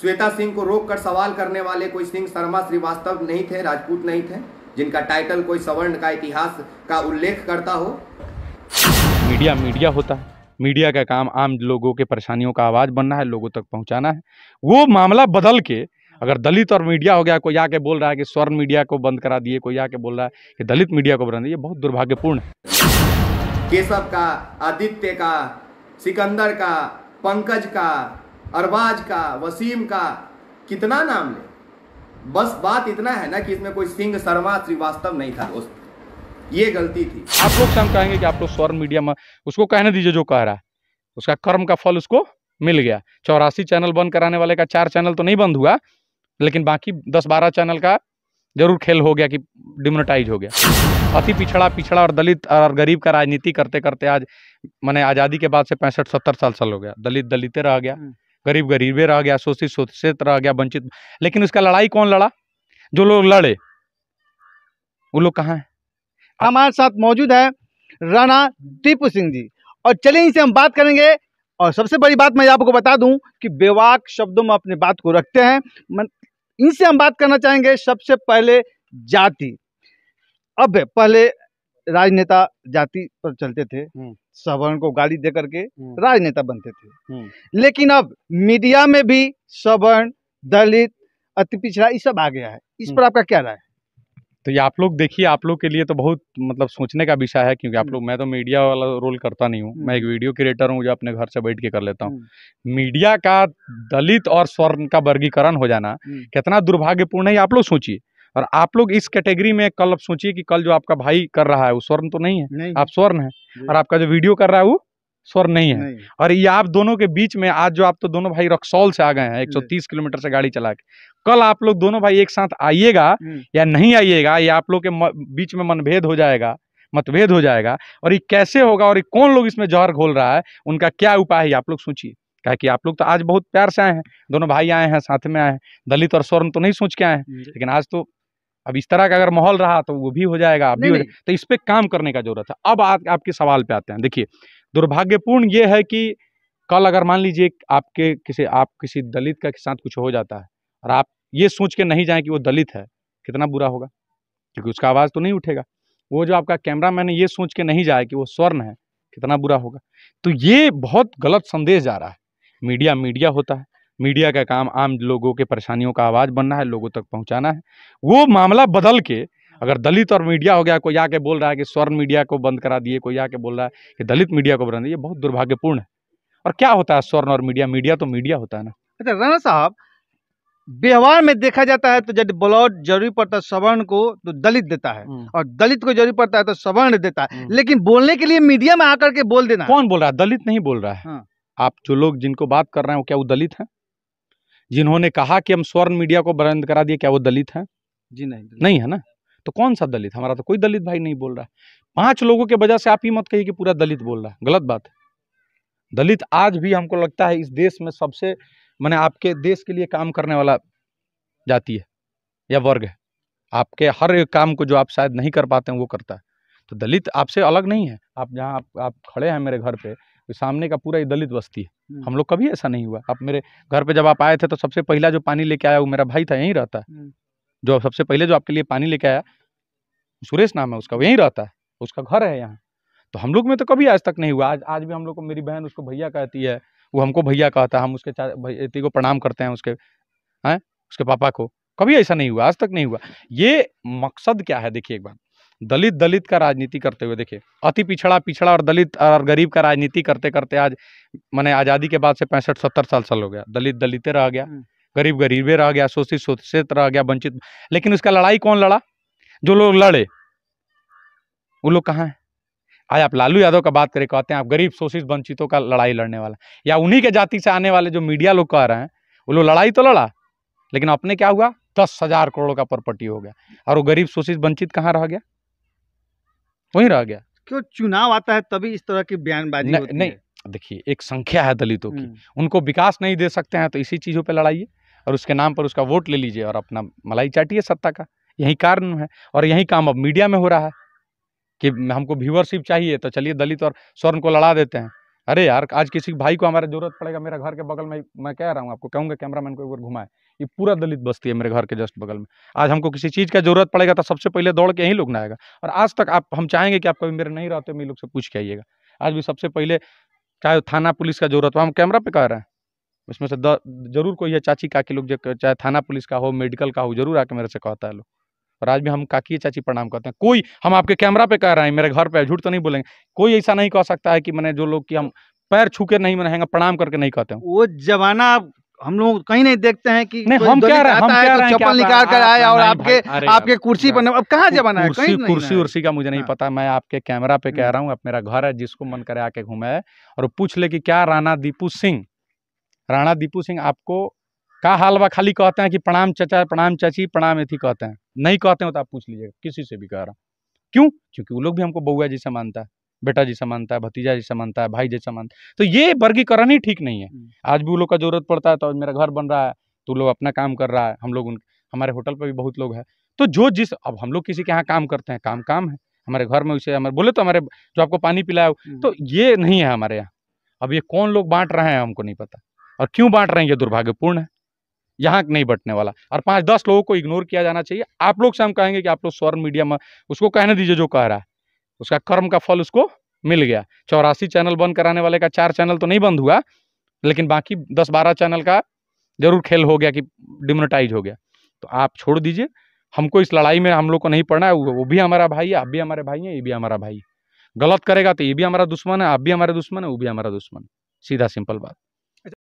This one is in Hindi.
श्वेता सिंह को रोककर सवाल करने वाले कोई सिंह शर्मा श्रीवास्तव नहीं थे राजपूत नहीं थे जिनका टाइटल कोई सवर्ण का इतिहास का उल्लेख करता हो मीडिया मीडिया होता है मीडिया का काम आम लोगों के परेशानियों का आवाज़ बनना है लोगों तक पहुंचाना है वो मामला बदल के अगर दलित और मीडिया हो गया कोई आके बोल रहा है कि स्वर्ण मीडिया को बंद करा दिए कोई आके बोल रहा है कि दलित मीडिया को बंद ये बहुत दुर्भाग्यपूर्ण है केशव का आदित्य का सिकंदर का पंकज का अरबाज का वसीम का कितना नाम ले बस बात इतना है ना कि इसमें कोई सिंह शर्मा श्रीवास्तव नहीं था दोस्त ये गलती थी आप लोग से हम कहेंगे कि आप लोग स्वर्ण मीडिया में उसको कहने दीजिए जो कह रहा है उसका कर्म का फल उसको मिल गया चौरासी चैनल बंद कराने वाले का चार चैनल तो नहीं बंद हुआ लेकिन बाकी दस बारह चैनल का जरूर खेल हो गया कि डिमोनेटाइज हो गया अति पिछड़ा पिछड़ा और दलित और गरीब का राजनीति करते करते आज मैंने आज़ादी के बाद से पैंसठ सत्तर साल साल हो गया दलित दलिते रह गया हम्म। गरीब गरीबे रह गया शोषित शोषित रह गया वंचित लेकिन उसका लड़ाई कौन लड़ा जो लोग लड़े वो लोग कहाँ हैं हमारे साथ मौजूद है राणा दीपू सिंह जी और चलिए इनसे हम बात करेंगे और सबसे बड़ी बात मैं आपको बता दूं कि बेवाक शब्दों में अपनी बात को रखते हैं इनसे हम बात करना चाहेंगे सबसे पहले जाति अब पहले राजनेता जाति पर चलते थे हम्म। सवर्ण को गाली दे करके हम्म। राजनेता बनते थे हम्म। लेकिन अब मीडिया में भी सवर्ण दलित अति पिछड़ा ये सब आ गया है इस पर आपका क्या राय है तो ये आप लोग देखिए आप लोग के लिए तो बहुत मतलब सोचने का विषय है क्योंकि आप लोग मैं तो मीडिया वाला रोल करता नहीं हूँ मैं एक वीडियो क्रिएटर हूँ जो अपने घर से बैठ के कर लेता हूँ मीडिया का दलित और स्वर्ण का वर्गीकरण हो जाना कितना दुर्भाग्यपूर्ण है आप लोग सोचिए और आप लोग इस कैटेगरी में कल आप सोचिए कि कल जो आपका भाई कर रहा है वो स्वर्ण तो नहीं है नहीं। आप स्वर्ण है और आपका जो वीडियो कर रहा है वो स्वर्ण नहीं है नहीं। और ये आप दोनों के बीच में आज जो आप तो दोनों भाई रक्सौल से आ गए हैं 130 किलोमीटर से गाड़ी चला के कल आप लोग दोनों भाई एक साथ आइएगा हम्म। या नहीं आइएगा या आप लोग के बीच में मनभेद हो जाएगा मतभेद हो जाएगा और ये कैसे होगा और ये कौन लोग इसमें जहर घोल रहा है उनका क्या उपाय है आप लोग सोचिए क्या कि आप लोग तो आज बहुत प्यार से आए हैं दोनों भाई आए हैं साथ में आए हैं दलित और स्वर्ण तो नहीं सोच के आए हैं लेकिन आज तो अब इस तरह का अगर माहौल रहा तो वो भी हो जाएगा अब भी हो जाएगा तो इस पर काम करने का जरूरत है अब आपके सवाल पे आते हैं देखिए दुर्भाग्यपूर्ण ये है कि कल अगर मान लीजिए आपके किसी आप किसी दलित का के साथ कुछ हो जाता है और आप ये सोच के नहीं जाएं कि वो दलित है कितना बुरा होगा क्योंकि उसका आवाज़ तो नहीं उठेगा वो जो आपका कैमरा मैन ये सोच के नहीं जाए कि वो स्वर्ण है कितना बुरा होगा तो ये बहुत गलत संदेश जा रहा है मीडिया मीडिया होता है मीडिया का काम आम लोगों के परेशानियों का आवाज़ बनना है लोगों तक पहुंचाना है वो मामला बदल के अगर दलित और मीडिया हो गया कोई आके बोल रहा है कि स्वर्ण मीडिया को बंद करा दिए कोई आके बोल रहा है कि दलित मीडिया को बंद ये बहुत दुर्भाग्यपूर्ण है और क्या होता है स्वर्ण और मीडिया मीडिया तो मीडिया होता है ना अच्छा राणा साहब व्यवहार में देखा जाता है तो जब ब्लॉड जरूरी पड़ता है सवर्ण को तो दलित देता है हम्म। और दलित को जरूरी पड़ता है तो सवर्ण देता है हम्म। लेकिन बोलने के लिए मीडिया में आकर के बोल देना कौन बोल रहा है दलित नहीं बोल रहा है हाँ। आप जो लोग जिनको बात कर रहे हैं वो क्या वो दलित हैं जिन्होंने कहा कि हम स्वर्ण मीडिया को बंद करा दिए क्या वो दलित हैं जी नहीं नहीं है ना तो कौन सा दलित हमारा तो कोई दलित भाई नहीं बोल रहा है पांच लोगों की वजह से आप ही मत कहिए कि पूरा दलित बोल रहा है गलत बात है दलित आज भी हमको लगता है इस देश में सबसे मैंने आपके देश के लिए काम करने वाला जाति है या वर्ग है आपके हर एक काम को जो आप शायद नहीं कर पाते हैं वो करता है तो दलित आपसे अलग नहीं है आप जहाँ आप, आप खड़े हैं मेरे घर पे सामने का पूरा दलित बस्ती है हम्म। हम लोग कभी ऐसा नहीं हुआ आप मेरे घर पे जब आप आए थे तो सबसे पहला जो पानी लेके आया वो मेरा भाई था यहीं रहता है हम्म। जो सबसे पहले जो आपके लिए पानी लेके आया सुरेश नाम है उसका यहीं रहता है उसका घर है यहाँ तो हम लोग में तो कभी आज तक नहीं हुआ आज आज भी हम लोग को मेरी बहन उसको भैया कहती है वो हमको भैया कहता है हम उसके चाची को प्रणाम करते हैं उसके हैं उसके पापा को कभी ऐसा नहीं हुआ आज तक नहीं हुआ ये मकसद क्या है देखिए एक बात दलित दलित का राजनीति करते हुए देखिए अति पिछड़ा पिछड़ा और दलित और गरीब का राजनीति करते करते आज मैंने आज़ादी के बाद से पैंसठ सत्तर साल साल हो गया दलित दलित रह गया हम्म। गरीब गरीबे रह गया शोषित शोषित रह गया वंचित लेकिन उसका लड़ाई कौन लड़ा जो लोग लड़े वो लोग कहाँ हैं आज आप लालू यादव का बात करें कहते हैं आप गरीब शोषित वंचितों का लड़ाई लड़ने वाला या उन्हीं के जाति से आने वाले जो मीडिया लोग कह रहे हैं वो लोग लड़ाई तो लड़ा लेकिन अपने क्या हुआ दस हजार करोड़ का प्रॉपर्टी हो गया और वो गरीब शोषित वंचित कहाँ रह गया वहीं रह गया क्यों चुनाव आता है तभी इस तरह की बयानबाजी नहीं, नहीं देखिए एक संख्या है दलितों की हम्म। उनको विकास नहीं दे सकते हैं तो इसी चीज़ों पर लड़ाइए और उसके नाम पर उसका वोट ले लीजिए और अपना मलाई चाटिए सत्ता का यही कारण है और यही काम अब मीडिया में हो रहा है कि हमको व्यूअरशिप चाहिए तो चलिए दलित और स्वर्ण को लड़ा देते हैं अरे यार आज किसी भाई को हमारे जरूरत पड़ेगा मेरा घर के बगल में मैं कह रहा हूँ आपको कहूँगा कैमरामैन को एक बार घुमाए ये पूरा दलित बस्ती है मेरे घर के जस्ट बगल में आज हमको किसी चीज़ का जरूरत पड़ेगा तो सबसे पहले दौड़ के यहीं लोग ना आएगा और आज तक आप हम चाहेंगे कि आप कभी मेरे नहीं रहते मेरे लोग से पूछ के आइएगा आज भी सबसे पहले चाहे थाना पुलिस का जरूरत हो हम कैमरा पे कह रहे हैं उसमें से जरूर कोई है चाची काकी लोग चाहे थाना पुलिस का हो मेडिकल का हो जरूर आके मेरे से कहता है लोग और आज भी हम काकी चाची प्रणाम करते हैं कोई हम आपके कैमरा पे कह रहे हैं मेरे घर पे झूठ तो नहीं बोलेंगे कोई ऐसा नहीं कह सकता है कि मैंने जो लोग कि हम पैर छू के नहीं मनाएंगे प्रणाम करके नहीं कहते हैं वो जमाना आप हम लोग कहीं नहीं देखते हैं कि हम क्या रहे, हम क्या रहे चप्पल निकाल कर हाँ, आए हाँ, और हाँ, आपके आपके कुर्सी पर अब कहाँ जमाना है कुर्सी कुर्सी उर्सी का मुझे नहीं पता मैं आपके कैमरा पे कह हम्म। रहा हूँ आप मेरा घर है जिसको मन करे आके घूमे और पूछ ले कि क्या राणा दीपू सिंह राणा दीपू सिंह आपको का हाल खाली कहते हैं कि प्रणाम चचा प्रणाम चाची प्रणाम एथी कहते हैं नहीं कहते हो तो आप पूछ लीजिएगा किसी से भी कह रहा हूँ क्यों क्योंकि वो लोग भी हमको बउआ जैसे मानता है बेटा जैसा मानता है भतीजा जैसा मानता है भाई जैसा मानता है तो ये वर्गीकरण ही ठीक नहीं है हम्म। आज भी उन लोग का जरूरत पड़ता है तो मेरा घर बन रहा है तो लोग अपना काम कर रहा है हम लोग उन हमारे होटल पर भी बहुत लोग हैं तो जो जिस अब हम लोग किसी के यहाँ काम करते हैं काम काम है हमारे घर में उसे हमारे बोले तो हमारे जो आपको पानी पिलाया हम्म। तो ये नहीं है हमारे यहाँ अब ये कौन लोग बांट रहे हैं हमको नहीं पता और क्यों बांट रहे हैं ये दुर्भाग्यपूर्ण है यहाँ नहीं बटने वाला और पाँच दस लोगों को इग्नोर किया जाना चाहिए आप लोग से हम कहेंगे कि आप लोग स्वर्ण मीडिया में उसको कहने दीजिए जो कह रहा है उसका कर्म का फल उसको मिल गया चौरासी चैनल बंद कराने वाले का चार चैनल तो नहीं बंद हुआ लेकिन बाकी दस बारह चैनल का जरूर खेल हो गया कि डिमोनेटाइज हो गया तो आप छोड़ दीजिए हमको इस लड़ाई में हम लोग को नहीं पड़ना है वो भी हमारा भाई है आप भी हमारे भाई हैं ये भी हमारा भाई गलत करेगा तो ये भी हमारा दुश्मन है आप भी हमारे दुश्मन है वो भी हमारा दुश्मन सीधा सिंपल बात